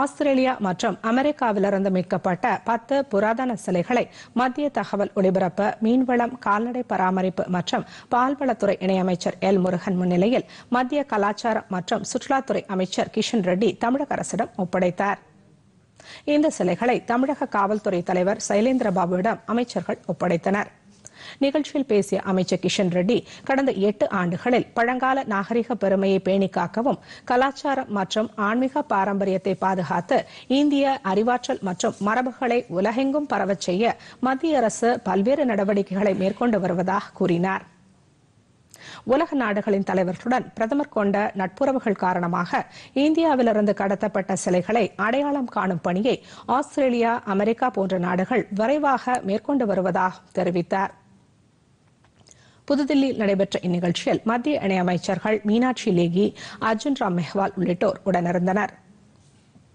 Australia மற்றும் அமெரிக்காவிலிருந்து மீட்கப்பட்ட பத்து புராதன சிலைகளை மத்திய தகவல் ஒலிபரப்பு மீன்வளம் கால்நடை பராமரிப்பு மற்றும் பால்வளத்துறை இணையமைச்சர் எல் முருகன் முன்னிலையில் மத்திய கலாச்சாரம் மற்றும் சுற்றுலாத்துறை அமைச்சர் கிஷன் ரெட்டி தமிழக அரசிடம் ஒப்படைத்தார் இந்த சிலைகளை தமிழக காவல்துறை தலைவர் சைலேந்திரபாபுவிடம் அமைச்சர்கள் ஒப்படைத்தனா் நிகழ்ச்சியில் பேசிய அமைச்சர் கிஷன் ரெட்டி கடந்த எட்டு ஆண்டுகளில் பழங்கால நாகரிக பெருமையை பேணி காக்கவும் கலாச்சாரம் மற்றும் ஆன்மீக பாரம்பரியத்தை பாதுகாத்து இந்திய அறிவாற்றல் மற்றும் மரபுகளை உலகெங்கும் பரவச் செய்ய மத்திய அரசு பல்வேறு நடவடிக்கைகளை மேற்கொண்டு வருவதாக கூறினார் உலக நாடுகளின் தலைவர்களுடன் பிரதமர் கொண்ட நட்புறவுகள் காரணமாக இந்தியாவிலிருந்து கடத்தப்பட்ட சிலைகளை அடையாளம் காணும் பணியை ஆஸ்திரேலியா அமெரிக்கா போன்ற நாடுகள் விரைவாக மேற்கொண்டு வருவதாக தெரிவித்தாா் புதுதில்லியில் நடைபெற்ற இந்நிகழ்ச்சியில் மத்திய இணையமைச்சர்கள் மீனாட்சி லேகி அர்ஜுன் ராம் மெஹ்வால் உள்ளிட்டோர் உடனிருந்தனா்